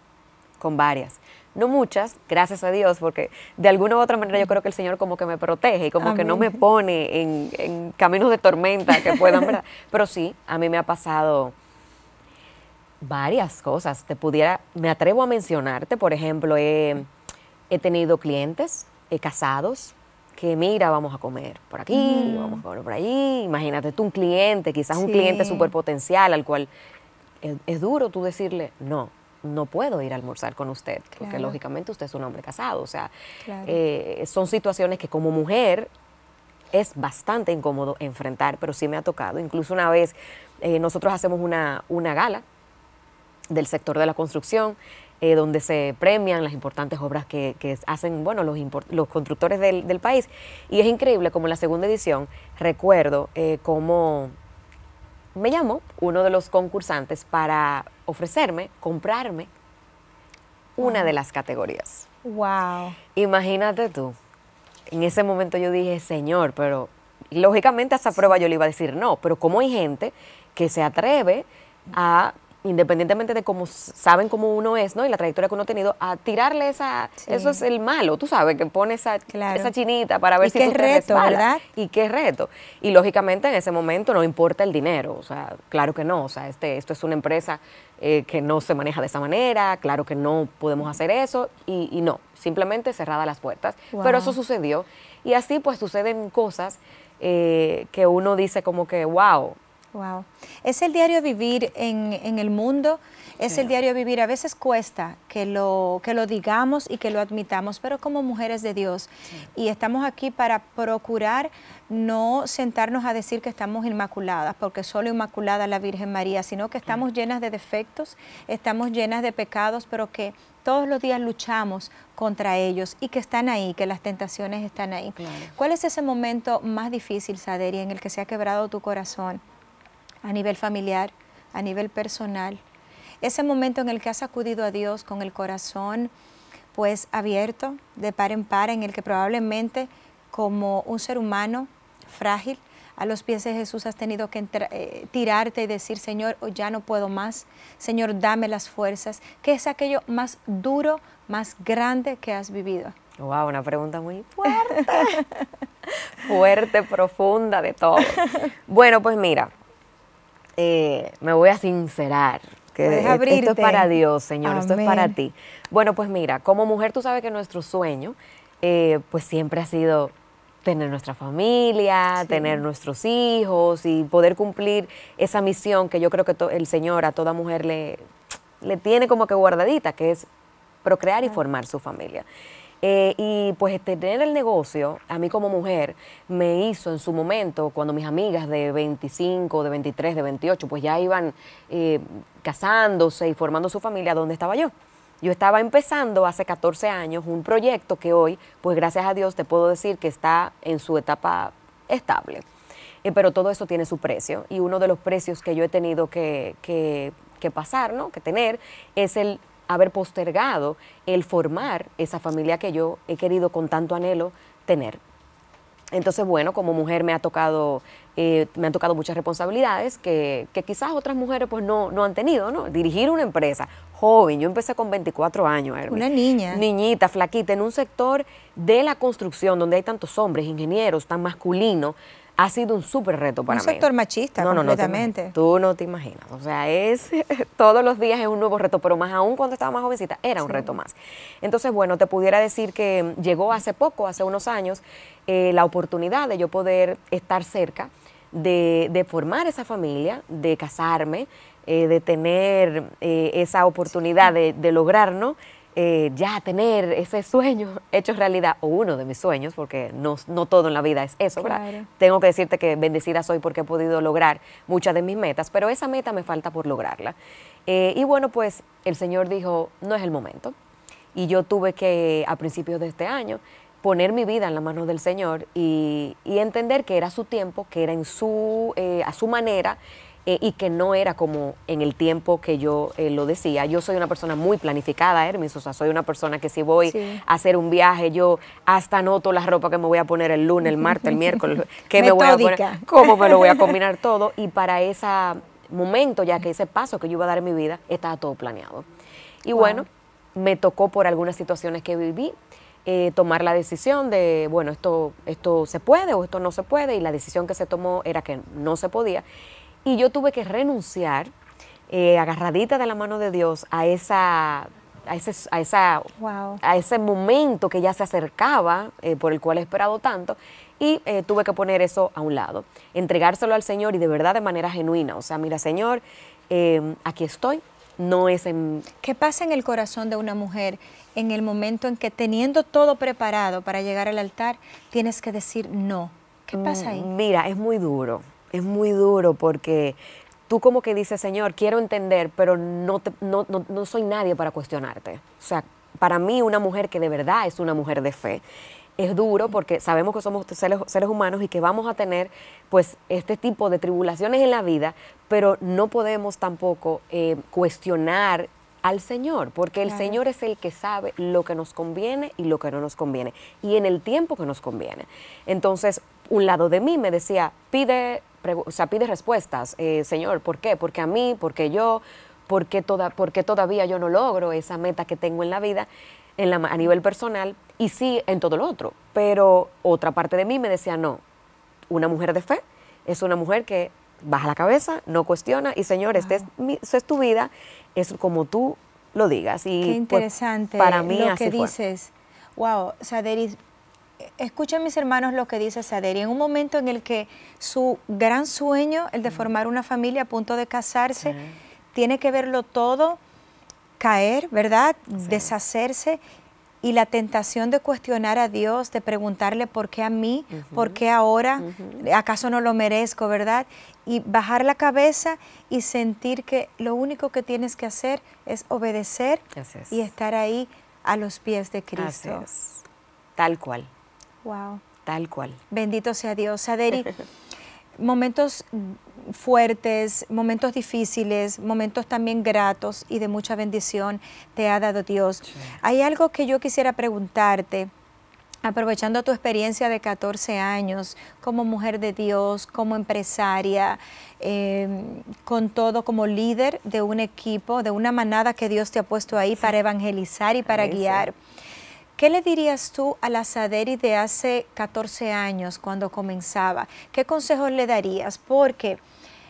con varias. No muchas, gracias a Dios, porque de alguna u otra manera yo creo que el Señor como que me protege y como que no me pone en, caminos de tormenta que puedan, Pero sí, a mí me ha pasado varias cosas. Te pudiera, me atrevo a mencionarte, por ejemplo, he, tenido clientes he casados que mira, vamos a comer por aquí, vamos a comer por allí. Imagínate tú un cliente, quizás un cliente súper potencial al cual es, duro tú decirle, no, no puedo ir a almorzar con usted, porque lógicamente usted es un hombre casado. O sea, eh, son situaciones que como mujer es bastante incómodo enfrentar, pero sí me ha tocado. Incluso una vez eh, nosotros hacemos una, una gala del sector de la construcción, eh, donde se premian las importantes obras que, hacen bueno, los, los constructores del, país. Y es increíble como en la segunda edición recuerdo eh, cómo me llamó uno de los concursantes para ofrecerme, comprarme una de las categorías. Wow. Imagínate tú. En ese momento yo dije, "Señor, pero lógicamente a esa prueba yo le iba a decir no, pero cómo hay gente que se atreve a independientemente de cómo saben cómo uno es, ¿no? Y la trayectoria que uno ha tenido, a tirarle esa, eso es el malo, tú sabes, que pone esa, esa chinita para ver si qué reto, ¿verdad? Y qué reto. Y lógicamente en ese momento no importa el dinero, o sea, claro que no, o sea, este, esto es una empresa eh, que no se maneja de esa manera, claro que no podemos hacer eso, y, no, simplemente cerrada las puertas. Pero eso sucedió, y así pues suceden cosas eh, que uno dice como que, wow, Wow. Es el diario vivir en, el mundo, es el diario vivir. A veces cuesta que lo, que lo digamos y que lo admitamos, pero como mujeres de Dios. Y estamos aquí para procurar no sentarnos a decir que estamos inmaculadas, porque solo inmaculada la Virgen María, sino que estamos llenas de defectos, estamos llenas de pecados, pero que todos los días luchamos contra ellos y que están ahí, que las tentaciones están ahí. ¿Cuál es ese momento más difícil, Saderi, en el que se ha quebrado tu corazón? a nivel familiar, a nivel personal. Ese momento en el que has acudido a Dios con el corazón pues abierto, de par en par, en el que probablemente como un ser humano frágil, a los pies de Jesús has tenido que eh, tirarte y decir, Señor, ya no puedo más, Señor, dame las fuerzas. ¿Qué es aquello más duro, más grande que has vivido? Wow, una pregunta muy fuerte, fuerte, profunda de todo. Bueno, pues mira, eh, me voy a sincerar. Que esto es para Dios, Señor, esto es para ti. Bueno, pues mira, como mujer tú sabes que nuestro sueño, eh, pues siempre ha sido tener nuestra familia, tener nuestros hijos y poder cumplir esa misión que yo creo que el Señor a toda mujer le, le tiene como que guardadita, que es procrear y formar su familia. Eh, y pues este, tener el negocio, a mí como mujer, me hizo en su momento, cuando mis amigas de 25, de 23, de 28, pues ya iban eh, casándose y formando su familia, ¿dónde estaba yo? Yo estaba empezando hace 14 años un proyecto que hoy, pues gracias a Dios te puedo decir que está en su etapa estable. Eh, pero todo eso tiene su precio y uno de los precios que yo he tenido que, que, que pasar, ¿no? que tener, es el haber postergado el formar esa familia que yo he querido con tanto anhelo tener. Entonces, bueno, como mujer me ha tocado, eh, me han tocado muchas responsabilidades que, quizás otras mujeres pues no, han tenido, ¿no? Dirigir una empresa, joven, yo empecé con 24 años, Una niña. Niñita, flaquita, en un sector de la construcción donde hay tantos hombres, ingenieros, tan masculinos, ha sido un súper reto para mí. Un sector machista, no, No, no, tú no te imaginas. O sea, es todos los días es un nuevo reto, pero más aún cuando estaba más jovencita, era un reto más. Entonces, bueno, te pudiera decir que llegó hace poco, hace unos años, eh, la oportunidad de yo poder estar cerca, de, formar esa familia, de casarme, eh, de tener eh, esa oportunidad de, de lograr, ¿no? Eh, ya tener ese sueño hecho realidad, o uno de mis sueños, porque no, no todo en la vida es eso, Tengo que decirte que bendecida soy porque he podido lograr muchas de mis metas, pero esa meta me falta por lograrla. Eh, y bueno, pues el Señor dijo, no es el momento. Y yo tuve que, a principios de este año, poner mi vida en la mano del Señor y, entender que era su tiempo, que era en su, eh, a su manera, eh, y que no era como en el tiempo que yo eh, lo decía. Yo soy una persona muy planificada, Hermes, o sea, soy una persona que si voy a hacer un viaje, yo hasta noto la ropa que me voy a poner el lunes, el martes, el miércoles, qué me voy a poner, cómo me lo voy a combinar todo y para ese momento, ya que ese paso que yo iba a dar en mi vida, estaba todo planeado. Y bueno, me tocó por algunas situaciones que viví, eh, tomar la decisión de, bueno, esto, esto se puede o esto no se puede, y la decisión que se tomó era que no se podía. Y yo tuve que renunciar, eh, agarradita de la mano de Dios, a esa a ese, a, esa, a ese momento que ya se acercaba, eh, por el cual he esperado tanto, y eh, tuve que poner eso a un lado, entregárselo al Señor y de verdad de manera genuina. O sea, mira, Señor, em, aquí estoy, no es en... ¿Qué pasa en el corazón de una mujer en el momento en que teniendo todo preparado para llegar al altar, tienes que decir no? ¿Qué pasa ahí? Mm, mira, es muy duro, es muy duro porque tú como que dices, Señor, quiero entender, pero no, no, soy nadie para cuestionarte. O sea, para mí una mujer que de verdad es una mujer de fe. Es duro porque sabemos que somos seres, humanos y que vamos a tener pues este tipo de tribulaciones en la vida, pero no podemos tampoco eh, cuestionar al Señor, porque el Señor es el que sabe lo que nos conviene y lo que no nos conviene, y en el tiempo que nos conviene. Entonces, un lado de mí me decía, pide, o pide respuestas, eh, Señor, ¿por qué? Porque a mí, porque yo, porque, toda, porque todavía yo no logro esa meta que tengo en la vida en a nivel personal y sí en todo lo otro. Pero otra parte de mí me decía, no, una mujer de fe es una mujer que baja la cabeza, no cuestiona y Señor, wow. es, tu vida, es como tú lo digas. Y Qué pues, interesante para mí lo que dices. Wow, o escuchen mis hermanos lo que dice Saderi, en un momento en el que su gran sueño, el de mm. formar una familia a punto de casarse, tiene que verlo todo, caer, ¿verdad? Deshacerse y la tentación de cuestionar a Dios, de preguntarle por qué a mí, por qué ahora, acaso no lo merezco, ¿verdad? Y bajar la cabeza y sentir que lo único que tienes que hacer es obedecer y estar ahí a los pies de Cristo. Tal cual. Wow. Tal cual. Bendito sea Dios. Saderi, momentos fuertes, momentos difíciles, momentos también gratos y de mucha bendición te ha dado Dios. Hay algo que yo quisiera preguntarte. Aprovechando tu experiencia de 14 años como mujer de Dios, como empresaria, em, con todo como líder de un equipo, de una manada que Dios te ha puesto ahí para evangelizar y para guiar. ¿Qué le dirías tú a la Saderi de hace 14 años cuando comenzaba? ¿Qué consejos le darías? Porque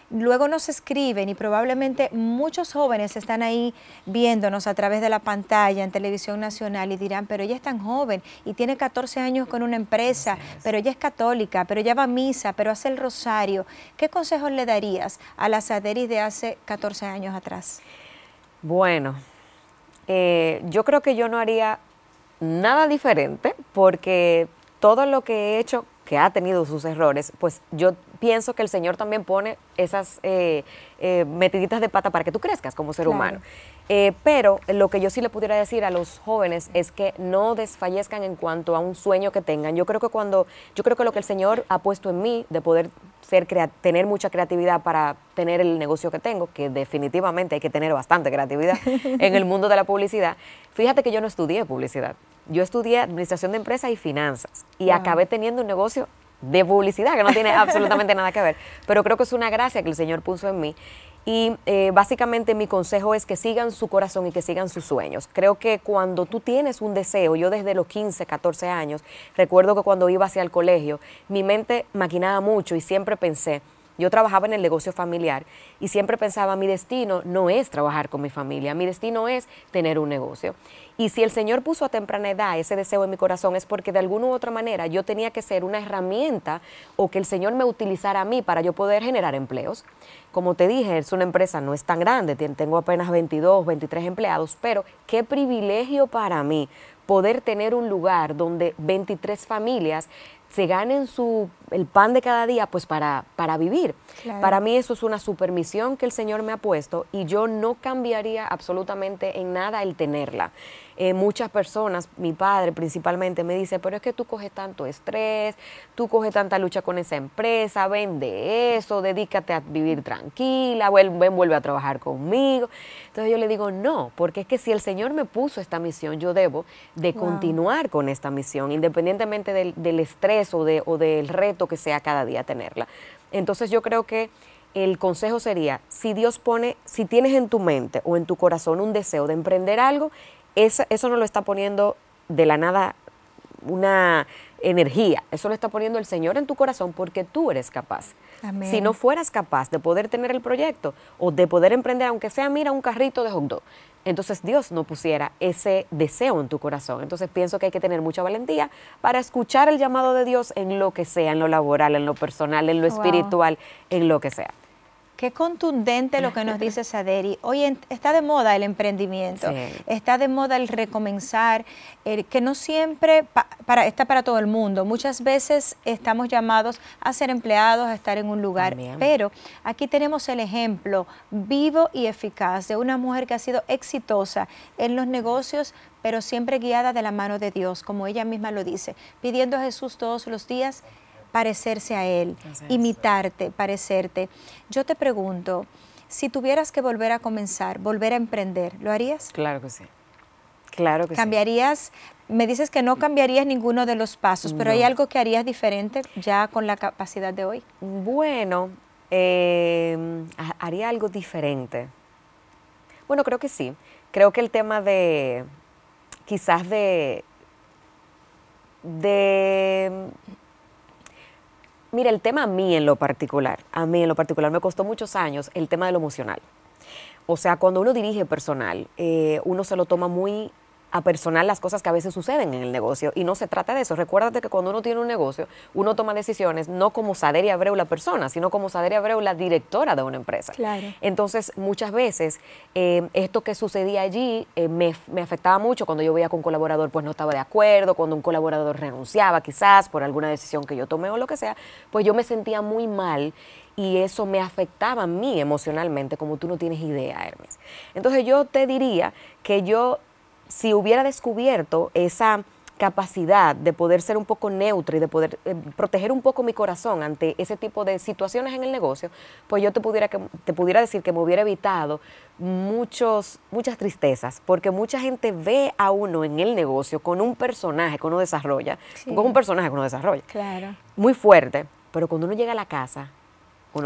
luego nos escriben y probablemente muchos jóvenes están ahí viéndonos a través de la pantalla en televisión nacional y dirán, pero ella es tan joven y tiene 14 años con una empresa, pero ella es católica, pero ella va a misa, pero hace el rosario. ¿Qué consejos le darías a la Saderi de hace 14 años atrás? Bueno, eh, yo creo que yo no haría nada diferente porque todo lo que he hecho, que ha tenido sus errores, pues yo pienso que el Señor también pone esas eh, eh, metiditas de pata para que tú crezcas como ser humano. Eh, pero lo que yo sí le pudiera decir a los jóvenes es que no desfallezcan en cuanto a un sueño que tengan. Yo creo que cuando, yo creo que lo que el Señor ha puesto en mí de poder ser tener mucha creatividad para tener el negocio que tengo, que definitivamente hay que tener bastante creatividad en el mundo de la publicidad. Fíjate que yo no estudié publicidad yo estudié administración de empresas y finanzas y acabé teniendo un negocio de publicidad que no tiene absolutamente nada que ver, pero creo que es una gracia que el Señor puso en mí. Y eh, básicamente mi consejo es que sigan su corazón y que sigan sus sueños. Creo que cuando tú tienes un deseo, yo desde los 15, 14 años, recuerdo que cuando iba hacia el colegio, mi mente maquinaba mucho y siempre pensé, yo trabajaba en el negocio familiar y siempre pensaba, mi destino no es trabajar con mi familia, mi destino es tener un negocio. Y si el Señor puso a temprana edad ese deseo en mi corazón es porque de alguna u otra manera yo tenía que ser una herramienta o que el Señor me utilizara a mí para yo poder generar empleos. Como te dije, es una empresa, no es tan grande, tengo apenas 22, 23 empleados, pero qué privilegio para mí poder tener un lugar donde 23 familias se ganen su, el pan de cada día pues para, para vivir. Para mí eso es una supermisión que el Señor me ha puesto y yo no cambiaría absolutamente en nada el tenerla. Eh, muchas personas, mi padre principalmente, me dice, pero es que tú coges tanto estrés, tú coges tanta lucha con esa empresa, vende eso, dedícate a vivir tranquila, ven, vuelve a trabajar conmigo. Entonces yo le digo, no, porque es que si el Señor me puso esta misión, yo debo de continuar con esta misión, independientemente del, estrés o, de, o del reto que sea cada día tenerla. Entonces yo creo que el consejo sería, si Dios pone, si tienes en tu mente o en tu corazón un deseo de emprender algo, eso no lo está poniendo de la nada una energía, eso lo está poniendo el Señor en tu corazón porque tú eres capaz. Si no fueras capaz de poder tener el proyecto o de poder emprender, aunque sea, mira, un carrito de hot entonces Dios no pusiera ese deseo en tu corazón. Entonces pienso que hay que tener mucha valentía para escuchar el llamado de Dios en lo que sea, en lo laboral, en lo personal, en lo espiritual, en lo que sea. Qué contundente lo que nos dice Saderi. Hoy está de moda el emprendimiento, está de moda el recomenzar, que no siempre para, está para todo el mundo. Muchas veces estamos llamados a ser empleados, a estar en un lugar, pero aquí tenemos el ejemplo vivo y eficaz de una mujer que ha sido exitosa en los negocios pero siempre guiada de la mano de Dios, como ella misma lo dice, pidiendo a Jesús todos los días parecerse a Él, imitarte, parecerte. Yo te pregunto, si tuvieras que volver a comenzar, volver a emprender, ¿lo harías? Claro que sí. Claro que ¿Cambiarías? Me dices que no cambiarías ninguno de los pasos, pero ¿hay algo que harías diferente ya con la capacidad de hoy? Bueno, em, haría algo diferente. Bueno, creo que sí. Creo que el tema de, quizás de, de Mira, el tema a mí en lo particular, a mí en lo particular me costó muchos años el tema de lo emocional. O sea, cuando uno dirige personal, eh, uno se lo toma muy a personal las cosas que a veces suceden en el negocio. Y no se trata de eso. Recuérdate que cuando uno tiene un negocio, uno toma decisiones no como y Abreu la persona, sino como Saderi Abreu la directora de una empresa. Claro. Entonces, muchas veces, eh, esto que sucedía allí eh, me, afectaba mucho cuando yo veía que un colaborador pues no estaba de acuerdo, cuando un colaborador renunciaba quizás por alguna decisión que yo tomé o lo que sea, pues yo me sentía muy mal y eso me afectaba a mí emocionalmente como tú no tienes idea, Hermes. Entonces yo te diría que yo si hubiera descubierto esa capacidad de poder ser un poco neutra y de poder eh, proteger un poco mi corazón ante ese tipo de situaciones en el negocio, pues yo te pudiera, que, te pudiera decir que me hubiera evitado muchos, muchas tristezas, porque mucha gente ve a uno en el negocio con un personaje que uno desarrolla, con un personaje que uno desarrolla, claro. muy fuerte, pero cuando uno llega a la casa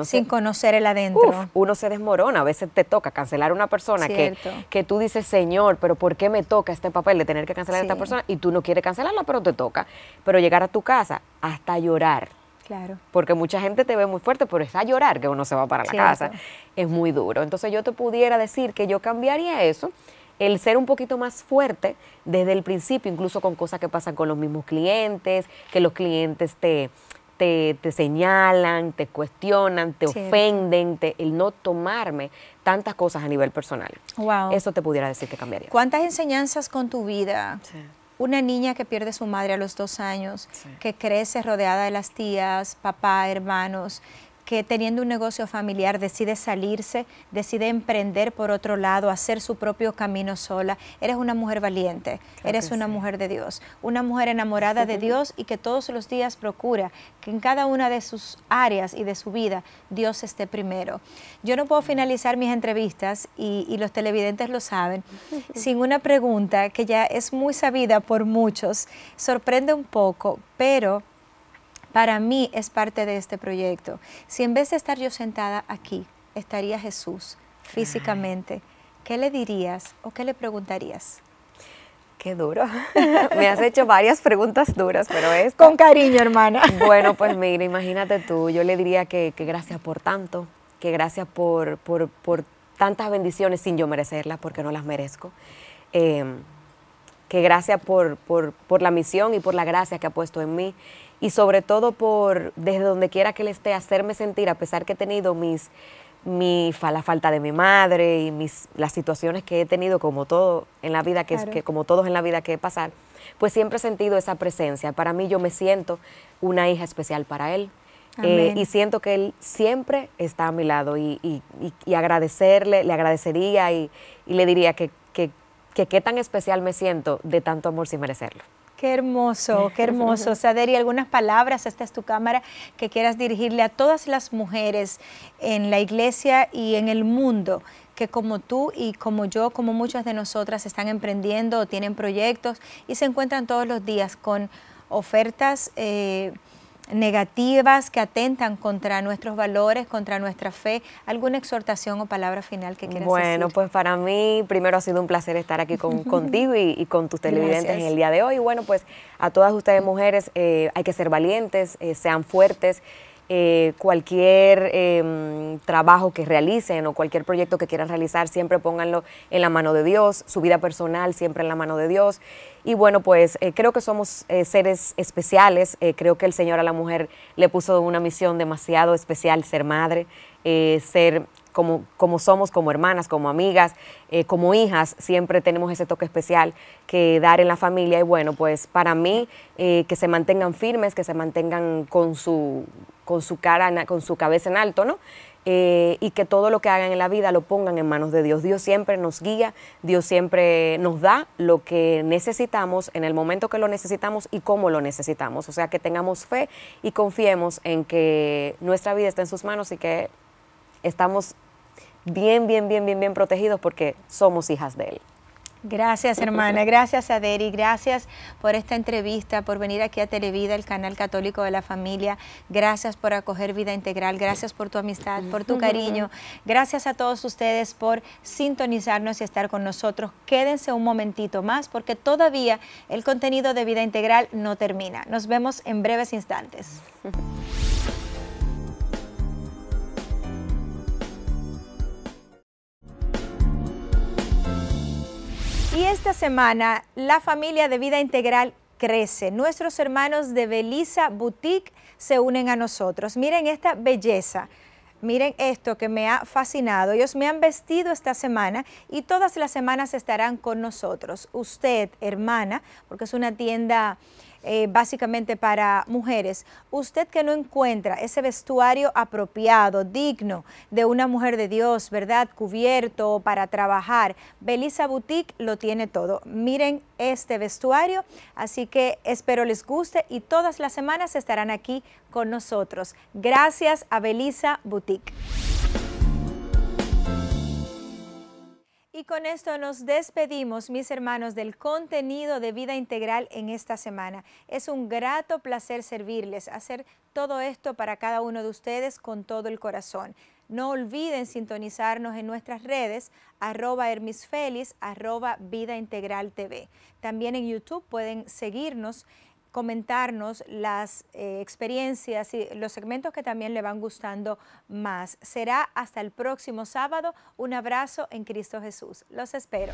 sin conocer el adentro. uno se desmorona, a veces te toca cancelar a una persona que, que tú dices, Señor, pero ¿por qué me toca este papel de tener que cancelar a esta persona? Y tú no quieres cancelarla, pero te toca. Pero llegar a tu casa hasta llorar. Claro. Porque mucha gente te ve muy fuerte, pero es a llorar que uno se va para la casa. Es muy duro. Entonces yo te pudiera decir que yo cambiaría eso el ser un poquito más fuerte desde el principio, incluso con cosas que pasan con los mismos clientes, que los clientes te, te, señalan, te cuestionan, te ofenden, te, el no tomarme tantas cosas a nivel personal. Wow. Eso te pudiera decir que cambiaría. ¿Cuántas enseñanzas con tu vida? Una niña que pierde su madre a los dos años, que crece rodeada de las tías, papá, hermanos, que teniendo un negocio familiar decide salirse, decide emprender por otro lado, hacer su propio camino sola. Eres una mujer valiente, eres una mujer de Dios, una mujer enamorada de Dios y que todos los días procura que en cada una de sus áreas y de su vida Dios esté primero. Yo no puedo finalizar mis entrevistas y los televidentes lo saben sin una pregunta que ya es muy sabida por muchos, sorprende un poco, pero para mí es parte de este proyecto. Si en vez de estar yo sentada aquí, estaría Jesús físicamente, ¿qué le dirías o qué le preguntarías? Qué duro. Me has hecho varias preguntas duras, pero es... Con cariño, hermana. Bueno, pues mira, imagínate tú, yo le diría que, gracias por tanto, que gracias por, por, tantas bendiciones sin yo merecerlas, porque no las merezco. Eh, que gracias por, por, por, la misión y por la gracia que ha puesto en mí y sobre todo por, desde donde quiera que él esté, hacerme sentir, a pesar que he tenido mis, mi, la falta de mi madre y mis, las situaciones que he tenido como todo en la vida, que, es que como todos en la vida que he pasado, pues siempre he sentido esa presencia. Para mí yo me siento una hija especial para él. Eh, y siento que Él siempre está a mi lado y, y, agradecerle, le agradecería y, le diría que, que qué tan especial me siento de tanto amor sin merecerlo. Qué hermoso, qué hermoso. Saderi, algunas palabras, esta es tu cámara, que quieras dirigirle a todas las mujeres en la iglesia y en el mundo que como tú y como yo, como muchas de nosotras, están emprendiendo o tienen proyectos y se encuentran todos los días con ofertas. Eh, negativas que atentan contra nuestros valores, contra nuestra fe. ¿Alguna exhortación o palabra final que quieras decir Bueno, pues para mí primero ha sido un placer estar aquí contigo y, con tus televidentes en el día de hoy. bueno, pues a todas ustedes mujeres eh, hay que ser valientes, eh, sean fuertes. Eh, cualquier em, trabajo que realicen o cualquier proyecto que quieran realizar, siempre pónganlo en la mano de Dios, su vida personal siempre en la mano de Dios. Y bueno, pues eh, creo que somos eh, seres especiales, creo que el Señor a la mujer le puso una misión demasiado especial, ser madre, ser como, como, somos, como hermanas, como amigas, como hijas, siempre tenemos ese toque especial que dar en la familia. Y bueno, pues para mí, que se mantengan firmes, que se mantengan con su con su, cara, con su cabeza en alto, ¿no? Eh, y que todo lo que hagan en la vida lo pongan en manos de Dios. Dios siempre nos guía, Dios siempre nos da lo que necesitamos en el momento que lo necesitamos y cómo lo necesitamos. O sea, que tengamos fe y confiemos en que nuestra vida está en sus manos y que estamos bien, bien, bien, bien, bien protegidos porque somos hijas de Él. Gracias, hermana. Gracias, a Aderi. Gracias por esta entrevista, por venir aquí a Televida, el canal católico de la familia. Gracias por acoger Vida Integral. Gracias por tu amistad, por tu cariño. Gracias a todos ustedes por sintonizarnos y estar con nosotros. Quédense un momentito más porque todavía el contenido de Vida Integral no termina. Nos vemos en breves instantes. esta semana, la familia de vida integral crece. Nuestros hermanos de Belisa Boutique se unen a nosotros. Miren esta belleza. Miren esto que me ha fascinado. Ellos me han vestido esta semana y todas las semanas estarán con nosotros. Usted, hermana, porque es una tienda eh, básicamente para mujeres, usted que no encuentra ese vestuario apropiado, digno de una mujer de Dios, ¿verdad? Cubierto para trabajar, Belisa Boutique lo tiene todo. Miren este vestuario, así que espero les guste y todas las semanas estarán aquí con nosotros. Gracias a Belisa Boutique. Y con esto nos despedimos, mis hermanos, del contenido de vida integral en esta semana. Es un grato placer servirles, hacer todo esto para cada uno de ustedes con todo el corazón. No olviden sintonizarnos en nuestras redes, arroba hermisfelis, arroba vida integral TV. También en YouTube pueden seguirnos comentarnos las eh, experiencias y los segmentos que también le van gustando más. Será hasta el próximo sábado. Un abrazo en Cristo Jesús. Los espero.